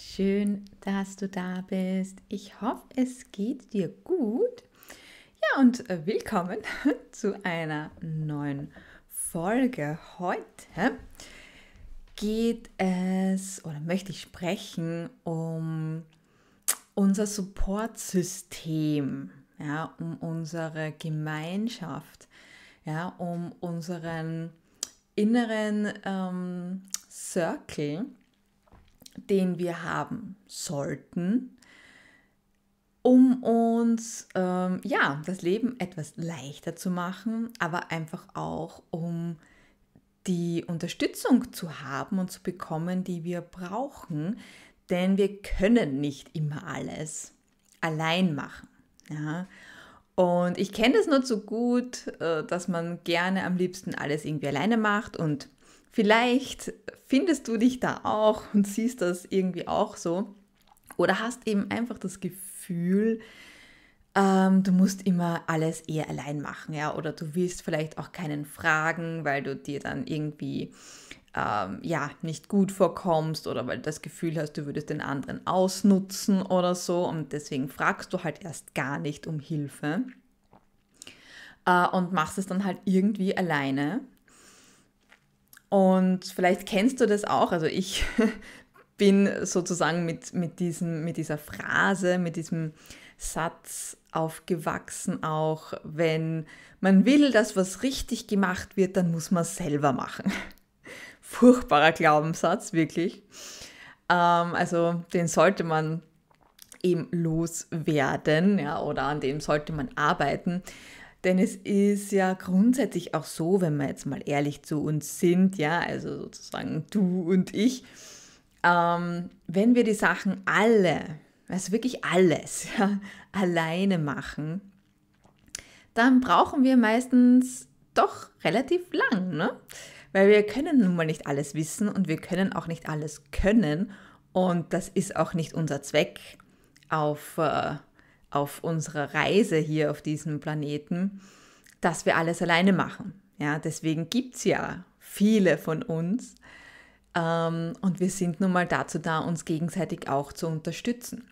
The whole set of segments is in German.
Schön, dass du da bist. Ich hoffe, es geht dir gut. Ja, und äh, willkommen zu einer neuen Folge. Heute geht es oder möchte ich sprechen um unser Supportsystem, ja, um unsere Gemeinschaft, ja, um unseren inneren ähm, Circle den wir haben sollten, um uns ähm, ja das Leben etwas leichter zu machen, aber einfach auch um die Unterstützung zu haben und zu bekommen, die wir brauchen, denn wir können nicht immer alles allein machen. Ja? Und ich kenne das nur zu gut, äh, dass man gerne am liebsten alles irgendwie alleine macht und Vielleicht findest du dich da auch und siehst das irgendwie auch so. Oder hast eben einfach das Gefühl, ähm, du musst immer alles eher allein machen, ja. Oder du willst vielleicht auch keinen fragen, weil du dir dann irgendwie ähm, ja nicht gut vorkommst oder weil du das Gefühl hast, du würdest den anderen ausnutzen oder so. Und deswegen fragst du halt erst gar nicht um Hilfe äh, und machst es dann halt irgendwie alleine und vielleicht kennst du das auch. Also ich bin sozusagen mit, mit, diesem, mit dieser Phrase, mit diesem Satz aufgewachsen, auch wenn man will, dass was richtig gemacht wird, dann muss man es selber machen. Furchtbarer Glaubenssatz, wirklich. Ähm, also den sollte man eben loswerden ja, oder an dem sollte man arbeiten, denn es ist ja grundsätzlich auch so, wenn wir jetzt mal ehrlich zu uns sind, ja, also sozusagen du und ich, ähm, wenn wir die Sachen alle, also wirklich alles, ja, alleine machen, dann brauchen wir meistens doch relativ lang, ne? Weil wir können nun mal nicht alles wissen und wir können auch nicht alles können und das ist auch nicht unser Zweck, auf äh, auf unserer Reise hier auf diesem Planeten, dass wir alles alleine machen. Ja, deswegen gibt es ja viele von uns. Ähm, und wir sind nun mal dazu da, uns gegenseitig auch zu unterstützen.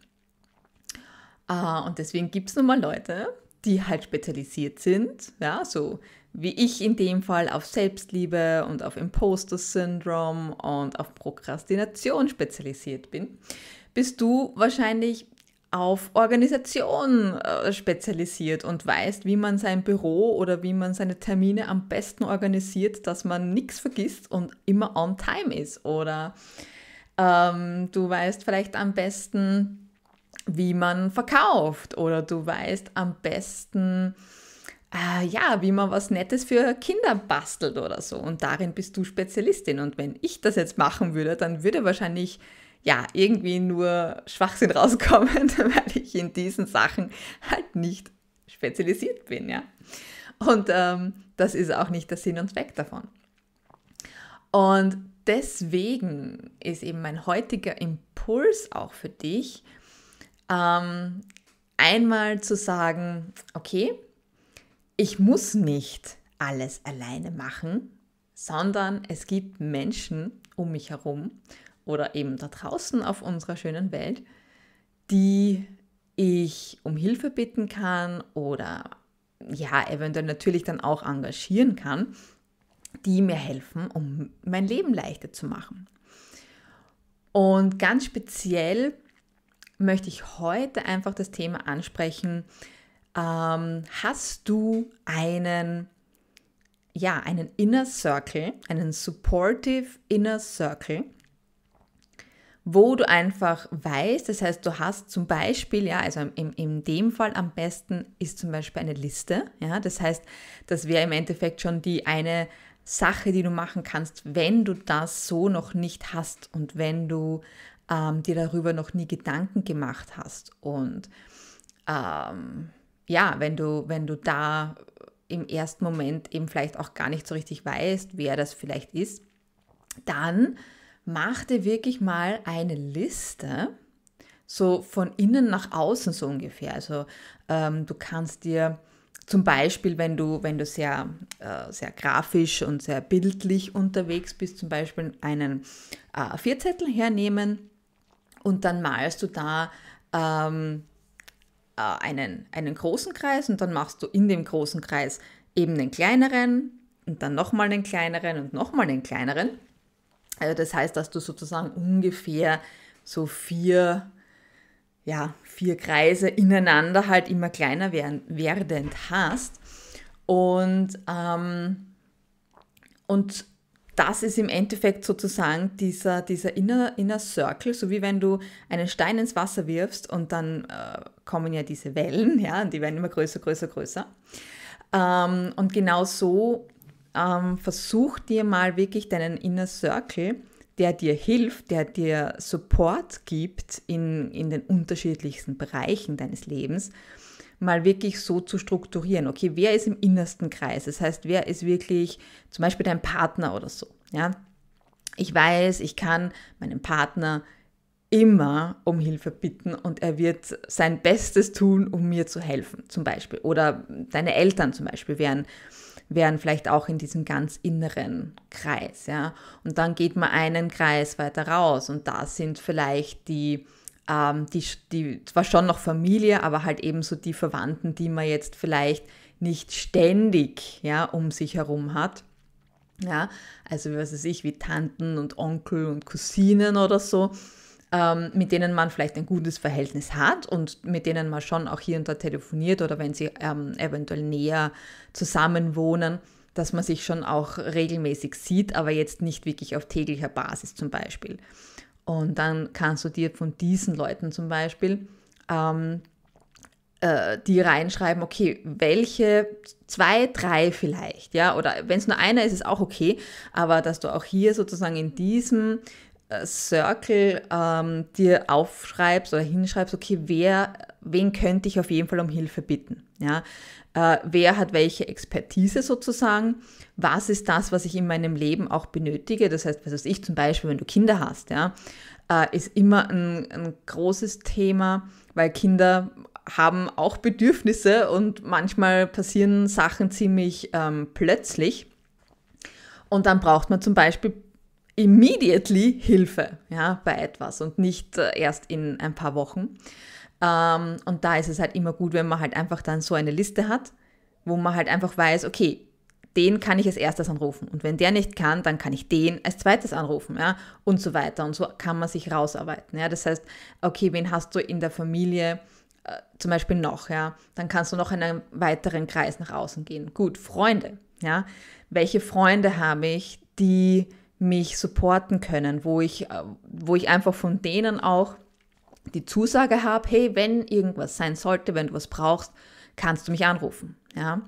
Äh, und deswegen gibt es nun mal Leute, die halt spezialisiert sind, ja, so wie ich in dem Fall auf Selbstliebe und auf imposter Syndrome und auf Prokrastination spezialisiert bin, bist du wahrscheinlich auf Organisation äh, spezialisiert und weißt, wie man sein Büro oder wie man seine Termine am besten organisiert, dass man nichts vergisst und immer on time ist. Oder ähm, du weißt vielleicht am besten, wie man verkauft. Oder du weißt am besten, äh, ja, wie man was Nettes für Kinder bastelt oder so. Und darin bist du Spezialistin. Und wenn ich das jetzt machen würde, dann würde wahrscheinlich ja, irgendwie nur Schwachsinn rauskommen, weil ich in diesen Sachen halt nicht spezialisiert bin, ja. Und ähm, das ist auch nicht der Sinn und Zweck davon. Und deswegen ist eben mein heutiger Impuls auch für dich, ähm, einmal zu sagen, okay, ich muss nicht alles alleine machen, sondern es gibt Menschen um mich herum oder eben da draußen auf unserer schönen Welt, die ich um Hilfe bitten kann oder ja, eventuell natürlich dann auch engagieren kann, die mir helfen, um mein Leben leichter zu machen. Und ganz speziell möchte ich heute einfach das Thema ansprechen, ähm, hast du einen, ja, einen Inner Circle, einen Supportive Inner Circle, wo du einfach weißt, das heißt, du hast zum Beispiel, ja, also in, in dem Fall am besten ist zum Beispiel eine Liste, ja, das heißt, das wäre im Endeffekt schon die eine Sache, die du machen kannst, wenn du das so noch nicht hast und wenn du ähm, dir darüber noch nie Gedanken gemacht hast und ähm, ja, wenn du, wenn du da im ersten Moment eben vielleicht auch gar nicht so richtig weißt, wer das vielleicht ist, dann mach dir wirklich mal eine Liste, so von innen nach außen so ungefähr. Also ähm, du kannst dir zum Beispiel, wenn du, wenn du sehr, äh, sehr grafisch und sehr bildlich unterwegs bist, zum Beispiel einen äh, Vierzettel hernehmen und dann malst du da ähm, äh, einen, einen großen Kreis und dann machst du in dem großen Kreis eben einen kleineren und dann nochmal einen kleineren und nochmal einen kleineren. Also das heißt, dass du sozusagen ungefähr so vier, ja, vier Kreise ineinander halt immer kleiner werdend hast. Und, ähm, und das ist im Endeffekt sozusagen dieser, dieser inner, inner Circle, so wie wenn du einen Stein ins Wasser wirfst und dann äh, kommen ja diese Wellen, ja, und die werden immer größer, größer, größer. Ähm, und genau so ähm, versuch dir mal wirklich deinen Inner Circle, der dir hilft, der dir Support gibt in, in den unterschiedlichsten Bereichen deines Lebens, mal wirklich so zu strukturieren. Okay, wer ist im innersten Kreis? Das heißt, wer ist wirklich zum Beispiel dein Partner oder so? Ja, ich weiß, ich kann meinen Partner immer um Hilfe bitten und er wird sein Bestes tun, um mir zu helfen, zum Beispiel. Oder deine Eltern zum Beispiel wären wären vielleicht auch in diesem ganz inneren Kreis. Ja? Und dann geht man einen Kreis weiter raus und da sind vielleicht die, ähm, die, die zwar schon noch Familie, aber halt eben so die Verwandten, die man jetzt vielleicht nicht ständig ja, um sich herum hat. Ja, also was weiß ich, wie Tanten und Onkel und Cousinen oder so, ähm, mit denen man vielleicht ein gutes Verhältnis hat und mit denen man schon auch hier und da telefoniert oder wenn sie ähm, eventuell näher zusammenwohnen, dass man sich schon auch regelmäßig sieht, aber jetzt nicht wirklich auf täglicher Basis zum Beispiel. Und dann kannst du dir von diesen Leuten zum Beispiel ähm, äh, die reinschreiben, okay, welche zwei, drei vielleicht, ja, oder wenn es nur einer ist, ist auch okay, aber dass du auch hier sozusagen in diesem äh, Circle ähm, dir aufschreibst oder hinschreibst, okay, wer, wen könnte ich auf jeden Fall um Hilfe bitten? Ja? Äh, wer hat welche Expertise sozusagen? Was ist das, was ich in meinem Leben auch benötige? Das heißt, was weiß ich zum Beispiel, wenn du Kinder hast, ja, äh, ist immer ein, ein großes Thema, weil Kinder haben auch Bedürfnisse und manchmal passieren Sachen ziemlich ähm, plötzlich. Und dann braucht man zum Beispiel immediately Hilfe ja, bei etwas und nicht äh, erst in ein paar Wochen. Ähm, und da ist es halt immer gut, wenn man halt einfach dann so eine Liste hat, wo man halt einfach weiß, okay, den kann ich als erstes anrufen. Und wenn der nicht kann, dann kann ich den als zweites anrufen, ja, und so weiter. Und so kann man sich rausarbeiten, ja. Das heißt, okay, wen hast du in der Familie äh, zum Beispiel noch, ja, dann kannst du noch in einem weiteren Kreis nach außen gehen. Gut, Freunde, ja. Welche Freunde habe ich, die mich supporten können, wo ich, äh, wo ich einfach von denen auch die Zusage habe, hey, wenn irgendwas sein sollte, wenn du was brauchst, kannst du mich anrufen. Ja?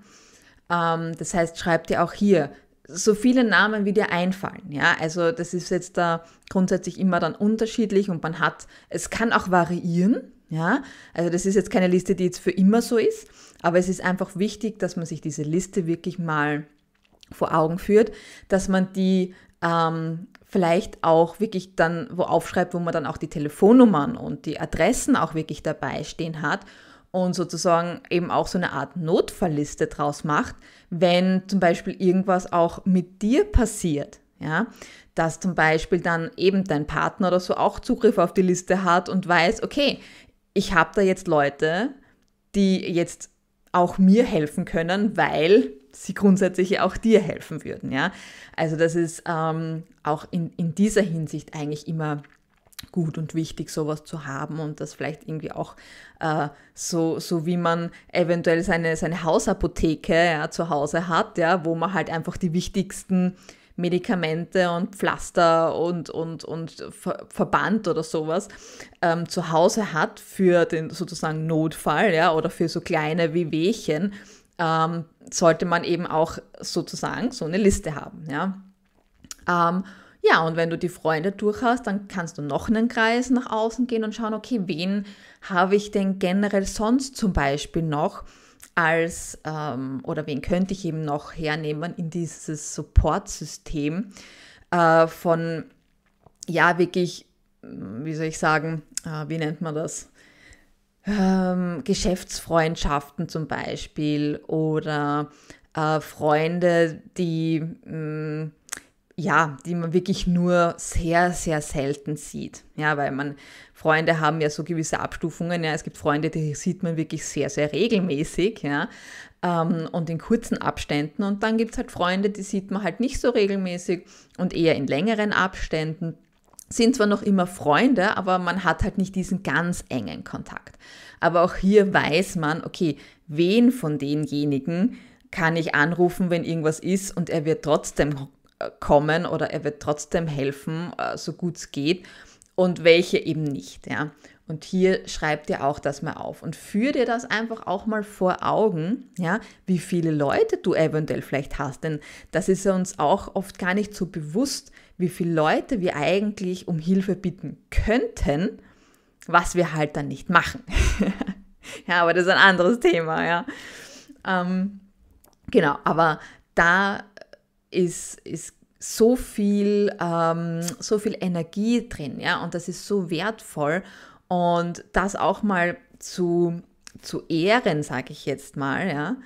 Ähm, das heißt, schreib dir auch hier so viele Namen, wie dir einfallen. Ja? Also das ist jetzt da grundsätzlich immer dann unterschiedlich und man hat, es kann auch variieren. Ja? Also das ist jetzt keine Liste, die jetzt für immer so ist, aber es ist einfach wichtig, dass man sich diese Liste wirklich mal vor Augen führt, dass man die ähm, vielleicht auch wirklich dann wo aufschreibt, wo man dann auch die Telefonnummern und die Adressen auch wirklich dabei stehen hat und sozusagen eben auch so eine Art Notfallliste draus macht, wenn zum Beispiel irgendwas auch mit dir passiert. Ja, dass zum Beispiel dann eben dein Partner oder so auch Zugriff auf die Liste hat und weiß, okay, ich habe da jetzt Leute, die jetzt auch mir helfen können, weil sie grundsätzlich auch dir helfen würden. Ja? Also das ist ähm, auch in, in dieser Hinsicht eigentlich immer gut und wichtig, sowas zu haben und das vielleicht irgendwie auch äh, so, so wie man eventuell seine, seine Hausapotheke ja, zu Hause hat, ja, wo man halt einfach die wichtigsten Medikamente und Pflaster und, und, und Ver Verband oder sowas ähm, zu Hause hat für den sozusagen Notfall ja, oder für so kleine wie Wehchen ähm, sollte man eben auch sozusagen so eine Liste haben. Ja? Ähm, ja, und wenn du die Freunde durch hast, dann kannst du noch einen Kreis nach außen gehen und schauen, okay, wen habe ich denn generell sonst zum Beispiel noch als, ähm, oder wen könnte ich eben noch hernehmen in dieses Support-System äh, von, ja, wirklich, wie soll ich sagen, äh, wie nennt man das? ähm, Geschäftsfreundschaften zum Beispiel oder äh, Freunde, die, mh, mm, ja, die man wirklich nur sehr, sehr selten sieht. Ja, weil man, Freunde haben ja so gewisse Abstufungen. Ja, es gibt Freunde, die sieht man wirklich sehr, sehr regelmäßig, ja, ähm, und in kurzen Abständen. Und dann gibt es halt Freunde, die sieht man halt nicht so regelmäßig und eher in längeren Abständen sind zwar noch immer Freunde, aber man hat halt nicht diesen ganz engen Kontakt. Aber auch hier weiß man, okay, wen von denjenigen kann ich anrufen, wenn irgendwas ist und er wird trotzdem äh, kommen oder er wird trotzdem helfen, äh, so gut es geht und welche eben nicht. Ja. Und hier schreibt dir auch das mal auf und führ dir das einfach auch mal vor Augen, ja, wie viele Leute du eventuell vielleicht hast, denn das ist uns auch oft gar nicht so bewusst, wie viele Leute wir eigentlich um Hilfe bitten könnten, was wir halt dann nicht machen. ja, aber das ist ein anderes Thema, ja. Ähm, genau, aber da ist, ist so viel, ähm, so viel Energie drin, ja, und das ist so wertvoll. Und das auch mal zu, zu ehren, sage ich jetzt mal, ja,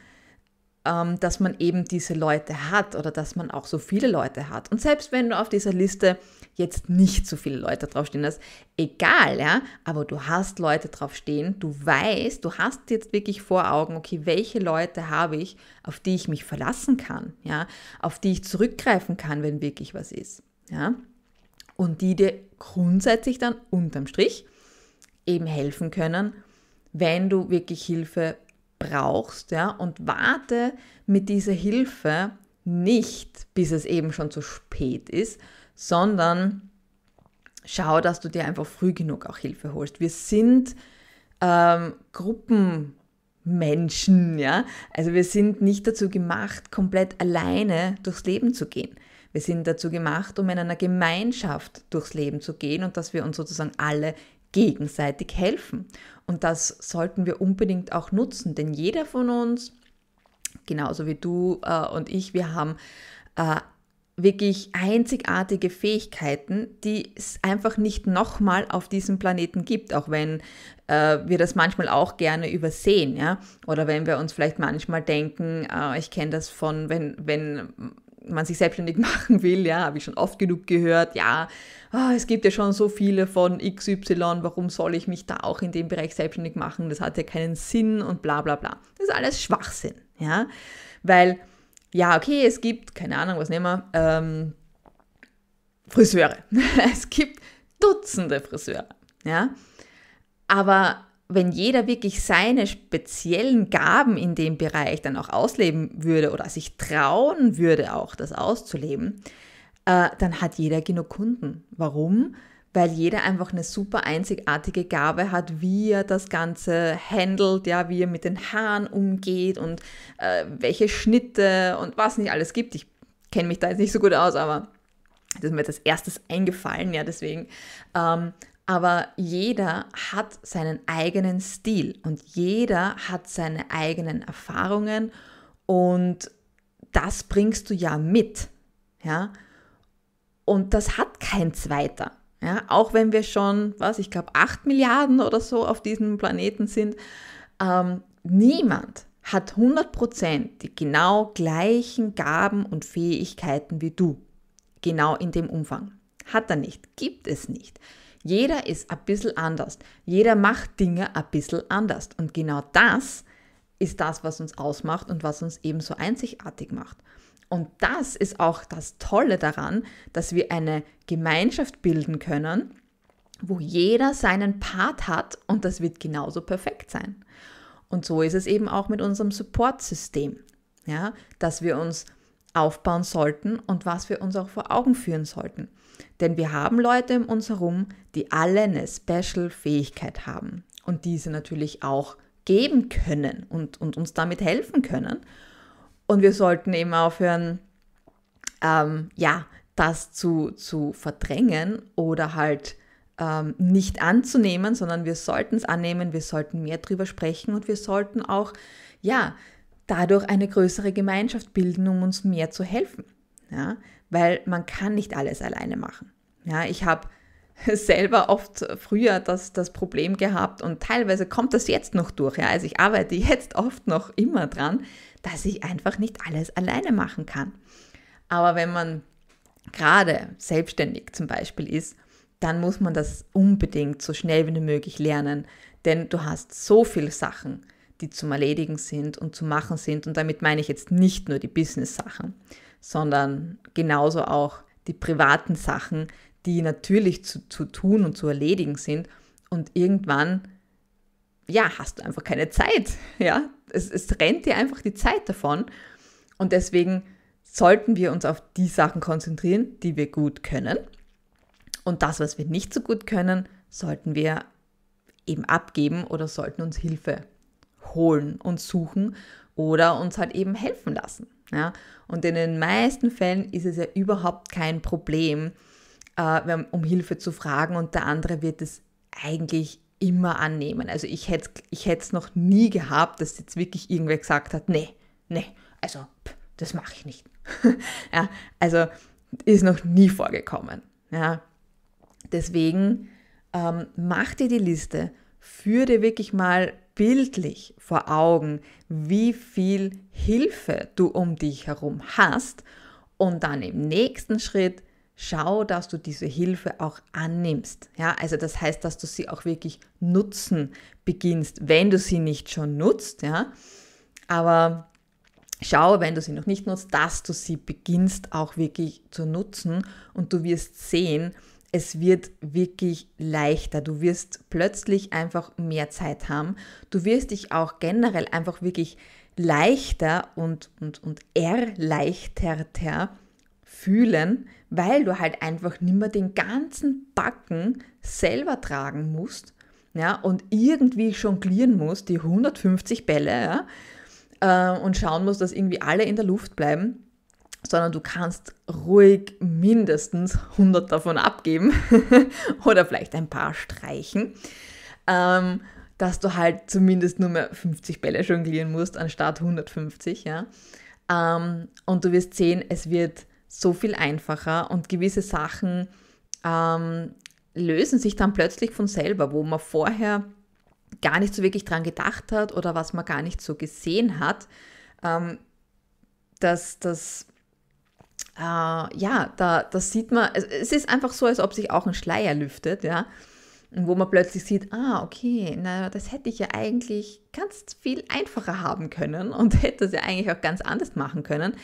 ähm, dass man eben diese Leute hat oder dass man auch so viele Leute hat. Und selbst wenn du auf dieser Liste jetzt nicht so viele Leute draufstehen hast, egal, ja, aber du hast Leute draufstehen, du weißt, du hast jetzt wirklich vor Augen, okay, welche Leute habe ich, auf die ich mich verlassen kann, ja, auf die ich zurückgreifen kann, wenn wirklich was ist, ja. Und die dir grundsätzlich dann unterm Strich eben helfen können, wenn du wirklich Hilfe brauchst, ja, und warte mit dieser Hilfe nicht, bis es eben schon zu spät ist, sondern schau, dass du dir einfach früh genug auch Hilfe holst. Wir sind ähm, Gruppenmenschen, ja. Also wir sind nicht dazu gemacht, komplett alleine durchs Leben zu gehen. Wir sind dazu gemacht, um in einer Gemeinschaft durchs Leben zu gehen und dass wir uns sozusagen alle gegenseitig helfen. Und das sollten wir unbedingt auch nutzen, denn jeder von uns, genauso wie du äh, und ich, wir haben äh, wirklich einzigartige Fähigkeiten, die es einfach nicht nochmal auf diesem Planeten gibt, auch wenn äh, wir das manchmal auch gerne übersehen, ja. Oder wenn wir uns vielleicht manchmal denken, äh, ich kenne das von, wenn, wenn man sich selbstständig machen will, ja, habe ich schon oft genug gehört, ja, oh, es gibt ja schon so viele von XY, warum soll ich mich da auch in dem Bereich selbstständig machen, das hat ja keinen Sinn und bla bla bla. Das ist alles Schwachsinn, ja, weil, ja, okay, es gibt, keine Ahnung, was nehmen wir, ähm, Friseure. es gibt Dutzende Friseure, ja, aber wenn jeder wirklich seine speziellen Gaben in dem Bereich dann auch ausleben würde oder sich trauen würde, auch das auszuleben, äh, dann hat jeder genug Kunden. Warum? Weil jeder einfach eine super einzigartige Gabe hat, wie er das Ganze handelt, ja, wie er mit den Haaren umgeht und äh, welche Schnitte und was nicht alles gibt. Ich kenne mich da jetzt nicht so gut aus, aber das ist mir jetzt als erstes eingefallen, ja, deswegen. Ähm, aber jeder hat seinen eigenen Stil und jeder hat seine eigenen Erfahrungen und das bringst du ja mit. Ja? Und das hat kein zweiter. Ja? Auch wenn wir schon, was ich glaube, 8 Milliarden oder so auf diesem Planeten sind, ähm, niemand hat 100% die genau gleichen Gaben und Fähigkeiten wie du. Genau in dem Umfang. Hat er nicht, gibt es nicht. Jeder ist ein bisschen anders. Jeder macht Dinge ein bisschen anders. Und genau das ist das, was uns ausmacht und was uns ebenso einzigartig macht. Und das ist auch das Tolle daran, dass wir eine Gemeinschaft bilden können, wo jeder seinen Part hat und das wird genauso perfekt sein. Und so ist es eben auch mit unserem Supportsystem, ja, dass wir uns aufbauen sollten und was wir uns auch vor Augen führen sollten. Denn wir haben Leute um uns herum, die alle eine Special-Fähigkeit haben und diese natürlich auch geben können und, und uns damit helfen können. Und wir sollten eben aufhören, ähm, ja, das zu, zu verdrängen oder halt ähm, nicht anzunehmen, sondern wir sollten es annehmen, wir sollten mehr drüber sprechen und wir sollten auch, ja, dadurch eine größere Gemeinschaft bilden, um uns mehr zu helfen. Ja, weil man kann nicht alles alleine machen. Ja, ich habe selber oft früher das, das Problem gehabt und teilweise kommt das jetzt noch durch. Ja? Also ich arbeite jetzt oft noch immer dran, dass ich einfach nicht alles alleine machen kann. Aber wenn man gerade selbstständig zum Beispiel ist, dann muss man das unbedingt so schnell wie möglich lernen, denn du hast so viele Sachen, die zum Erledigen sind und zu machen sind. Und damit meine ich jetzt nicht nur die Business-Sachen, sondern genauso auch die privaten Sachen, die natürlich zu, zu tun und zu erledigen sind. Und irgendwann, ja, hast du einfach keine Zeit. Ja, es, es rennt dir einfach die Zeit davon. Und deswegen sollten wir uns auf die Sachen konzentrieren, die wir gut können. Und das, was wir nicht so gut können, sollten wir eben abgeben oder sollten uns Hilfe holen und suchen oder uns halt eben helfen lassen. Ja? Und in den meisten Fällen ist es ja überhaupt kein Problem, äh, um Hilfe zu fragen und der andere wird es eigentlich immer annehmen. Also ich hätte ich es noch nie gehabt, dass jetzt wirklich irgendwer gesagt hat, nee, nee, also pff, das mache ich nicht. ja, also ist noch nie vorgekommen. Ja. Deswegen ähm, mach dir die Liste, führe dir wirklich mal bildlich vor Augen, wie viel Hilfe du um dich herum hast und dann im nächsten Schritt schau, dass du diese Hilfe auch annimmst. Ja, also das heißt, dass du sie auch wirklich nutzen beginnst, wenn du sie nicht schon nutzt, ja? Aber schau, wenn du sie noch nicht nutzt, dass du sie beginnst auch wirklich zu nutzen und du wirst sehen, es wird wirklich leichter. Du wirst plötzlich einfach mehr Zeit haben. Du wirst dich auch generell einfach wirklich leichter und, und, und erleichterter fühlen, weil du halt einfach nicht mehr den ganzen Backen selber tragen musst ja, und irgendwie jonglieren musst, die 150 Bälle ja, äh, und schauen musst, dass irgendwie alle in der Luft bleiben sondern du kannst ruhig mindestens 100 davon abgeben oder vielleicht ein paar streichen, ähm, dass du halt zumindest nur mehr 50 Bälle jonglieren musst anstatt 150. Ja? Ähm, und du wirst sehen, es wird so viel einfacher und gewisse Sachen ähm, lösen sich dann plötzlich von selber, wo man vorher gar nicht so wirklich dran gedacht hat oder was man gar nicht so gesehen hat. Ähm, dass das äh, ja, da, das sieht man, es, es ist einfach so, als ob sich auch ein Schleier lüftet, ja wo man plötzlich sieht, ah, okay, na, das hätte ich ja eigentlich ganz viel einfacher haben können und hätte es ja eigentlich auch ganz anders machen können,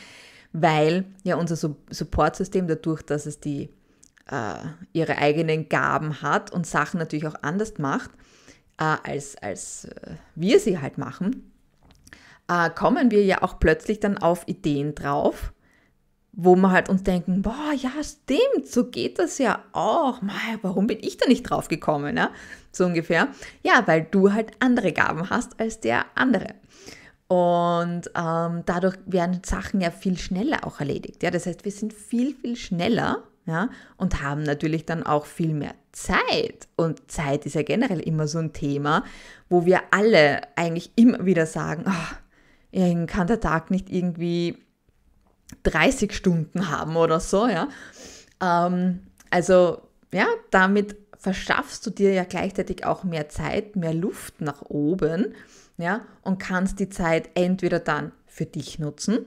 weil ja unser Supportsystem dadurch, dass es die äh, ihre eigenen Gaben hat und Sachen natürlich auch anders macht, äh, als, als äh, wir sie halt machen, äh, kommen wir ja auch plötzlich dann auf Ideen drauf, wo wir halt uns denken, boah, ja, stimmt, so geht das ja auch. Mei, warum bin ich da nicht drauf gekommen? Ne? So ungefähr. Ja, weil du halt andere Gaben hast als der andere. Und ähm, dadurch werden Sachen ja viel schneller auch erledigt. Ja? Das heißt, wir sind viel, viel schneller ja? und haben natürlich dann auch viel mehr Zeit. Und Zeit ist ja generell immer so ein Thema, wo wir alle eigentlich immer wieder sagen, oh, kann der Tag nicht irgendwie 30 Stunden haben oder so, ja. Ähm, also ja, damit verschaffst du dir ja gleichzeitig auch mehr Zeit, mehr Luft nach oben, ja, und kannst die Zeit entweder dann für dich nutzen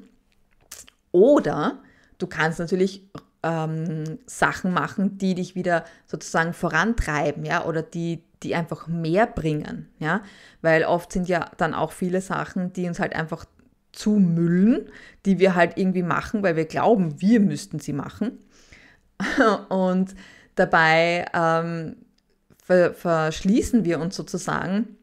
oder du kannst natürlich ähm, Sachen machen, die dich wieder sozusagen vorantreiben, ja, oder die, die einfach mehr bringen, ja, weil oft sind ja dann auch viele Sachen, die uns halt einfach zu müllen, die wir halt irgendwie machen, weil wir glauben, wir müssten sie machen. Und dabei ähm, ver verschließen wir uns sozusagen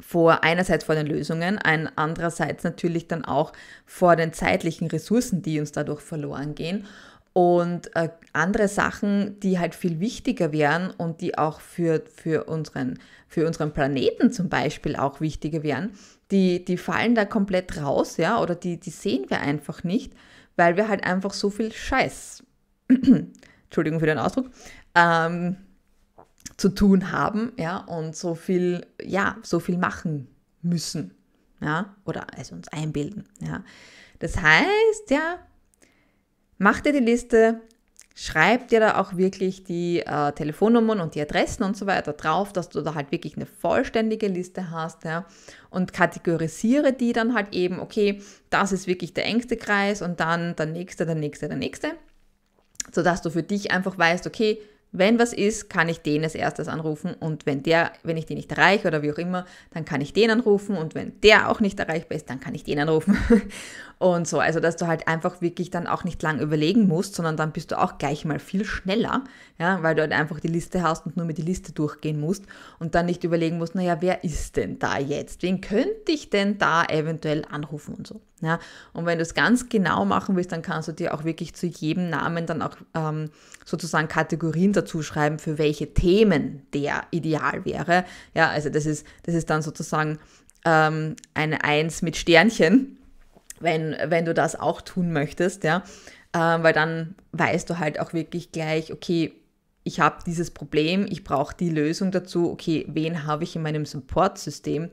vor einerseits vor den Lösungen, ein andererseits natürlich dann auch vor den zeitlichen Ressourcen, die uns dadurch verloren gehen und äh, andere Sachen, die halt viel wichtiger wären und die auch für, für, unseren, für unseren Planeten zum Beispiel auch wichtiger wären, die, die fallen da komplett raus, ja, oder die, die sehen wir einfach nicht, weil wir halt einfach so viel Scheiß, Entschuldigung für den Ausdruck, ähm, zu tun haben, ja, und so viel, ja, so viel machen müssen, ja, oder also uns einbilden, ja. Das heißt, ja, mach dir die Liste, schreib dir da auch wirklich die äh, Telefonnummern und die Adressen und so weiter drauf, dass du da halt wirklich eine vollständige Liste hast ja, und kategorisiere die dann halt eben, okay, das ist wirklich der engste Kreis und dann der nächste, der nächste, der nächste, sodass du für dich einfach weißt, okay, wenn was ist, kann ich den als erstes anrufen und wenn der, wenn ich den nicht erreiche oder wie auch immer, dann kann ich den anrufen und wenn der auch nicht erreichbar ist, dann kann ich den anrufen. und so. Also, dass du halt einfach wirklich dann auch nicht lang überlegen musst, sondern dann bist du auch gleich mal viel schneller, ja, weil du halt einfach die Liste hast und nur mit die Liste durchgehen musst und dann nicht überlegen musst, naja, wer ist denn da jetzt? Wen könnte ich denn da eventuell anrufen und so. Ja, und wenn du es ganz genau machen willst, dann kannst du dir auch wirklich zu jedem Namen dann auch ähm, sozusagen Kategorien dazu schreiben, für welche Themen der ideal wäre. Ja, also das ist, das ist dann sozusagen ähm, eine Eins mit Sternchen wenn, wenn du das auch tun möchtest, ja, ähm, weil dann weißt du halt auch wirklich gleich, okay, ich habe dieses Problem, ich brauche die Lösung dazu, okay, wen habe ich in meinem Support-System,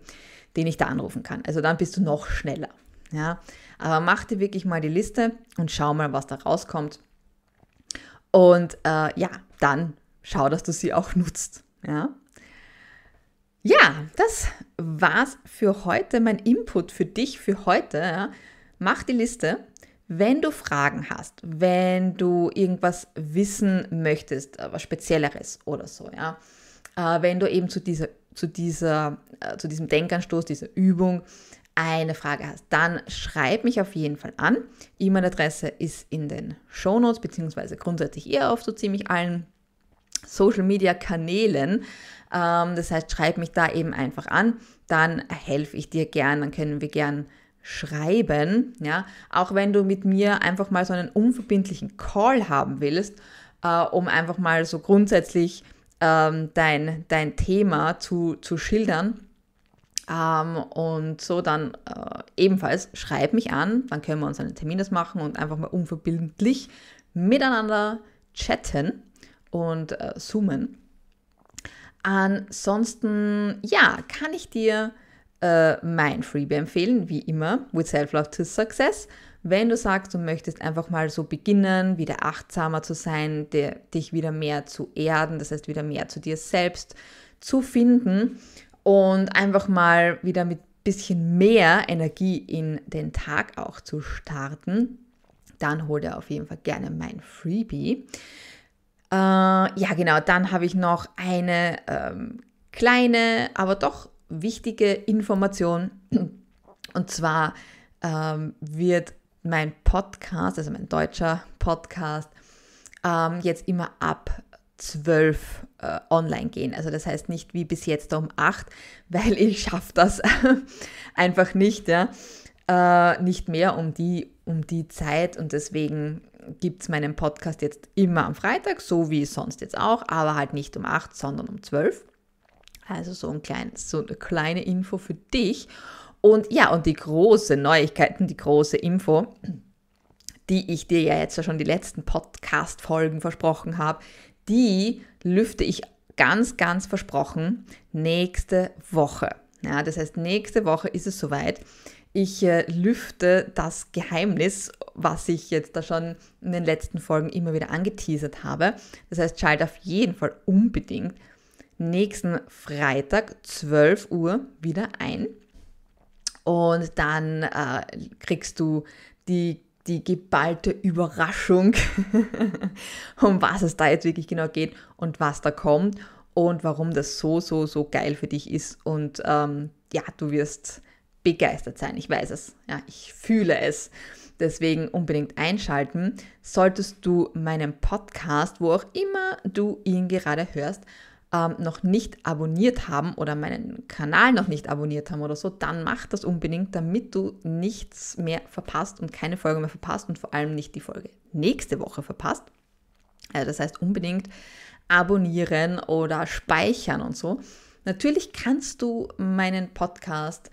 den ich da anrufen kann. Also dann bist du noch schneller. Ja, aber mach dir wirklich mal die Liste und schau mal, was da rauskommt. Und äh, ja, dann schau, dass du sie auch nutzt. Ja, ja das war's für heute, mein Input für dich für heute. Ja. Mach die Liste. Wenn du Fragen hast, wenn du irgendwas wissen möchtest, äh, was Spezielleres oder so, ja, äh, wenn du eben zu dieser, zu dieser, äh, zu diesem Denkanstoß, dieser Übung eine Frage hast, dann schreib mich auf jeden Fall an. E-Mail-Adresse ist in den Shownotes, beziehungsweise grundsätzlich eher auf so ziemlich allen Social Media Kanälen. Ähm, das heißt, schreib mich da eben einfach an, dann helfe ich dir gern, dann können wir gern schreiben, ja, auch wenn du mit mir einfach mal so einen unverbindlichen Call haben willst, äh, um einfach mal so grundsätzlich ähm, dein, dein Thema zu, zu schildern. Ähm, und so dann äh, ebenfalls schreib mich an, dann können wir uns einen Termin machen und einfach mal unverbindlich miteinander chatten und äh, zoomen. Ansonsten, ja, kann ich dir äh, mein Freebie empfehlen, wie immer, with Self-Love to Success. Wenn du sagst, du möchtest einfach mal so beginnen, wieder achtsamer zu sein, der, dich wieder mehr zu erden, das heißt wieder mehr zu dir selbst zu finden und einfach mal wieder mit bisschen mehr Energie in den Tag auch zu starten, dann hol dir auf jeden Fall gerne mein Freebie. Äh, ja, genau, dann habe ich noch eine ähm, kleine, aber doch wichtige Information. Und zwar ähm, wird mein Podcast, also mein deutscher Podcast, ähm, jetzt immer ab 12 äh, online gehen. Also das heißt nicht wie bis jetzt um 8, weil ich schaffe das einfach nicht, ja. Äh, nicht mehr um die, um die Zeit und deswegen gibt es meinen Podcast jetzt immer am Freitag, so wie sonst jetzt auch, aber halt nicht um 8, sondern um 12. Also so, ein kleines, so eine kleine Info für dich. Und ja, und die große Neuigkeiten, die große Info, die ich dir ja jetzt schon die letzten Podcast-Folgen versprochen habe, die lüfte ich ganz, ganz versprochen nächste Woche. Ja, das heißt, nächste Woche ist es soweit. Ich äh, lüfte das Geheimnis, was ich jetzt da schon in den letzten Folgen immer wieder angeteasert habe. Das heißt, schalt auf jeden Fall unbedingt nächsten Freitag 12 Uhr wieder ein. Und dann äh, kriegst du die, die geballte Überraschung, um was es da jetzt wirklich genau geht und was da kommt und warum das so, so, so geil für dich ist. Und ähm, ja, du wirst begeistert sein. Ich weiß es. Ja, ich fühle es. Deswegen unbedingt einschalten. Solltest du meinen Podcast, wo auch immer du ihn gerade hörst, ähm, noch nicht abonniert haben oder meinen Kanal noch nicht abonniert haben oder so, dann mach das unbedingt, damit du nichts mehr verpasst und keine Folge mehr verpasst und vor allem nicht die Folge nächste Woche verpasst. Also das heißt unbedingt abonnieren oder speichern und so. Natürlich kannst du meinen Podcast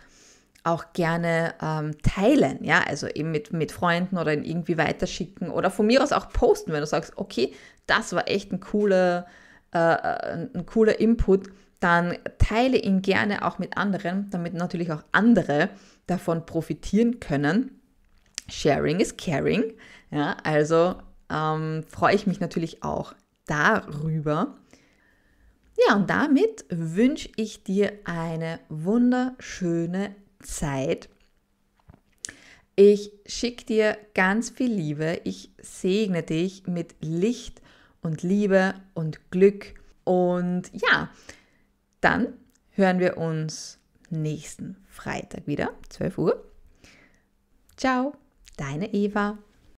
auch gerne ähm, teilen, ja, also eben mit, mit Freunden oder irgendwie weiterschicken oder von mir aus auch posten, wenn du sagst, okay, das war echt ein cooler äh, äh, ein cooler Input, dann teile ihn gerne auch mit anderen, damit natürlich auch andere davon profitieren können. Sharing is caring. Ja, also ähm, freue ich mich natürlich auch darüber. Ja, und damit wünsche ich dir eine wunderschöne Zeit. Ich schicke dir ganz viel Liebe. Ich segne dich mit Licht und Liebe und Glück. Und ja, dann hören wir uns nächsten Freitag wieder, 12 Uhr. Ciao, deine Eva.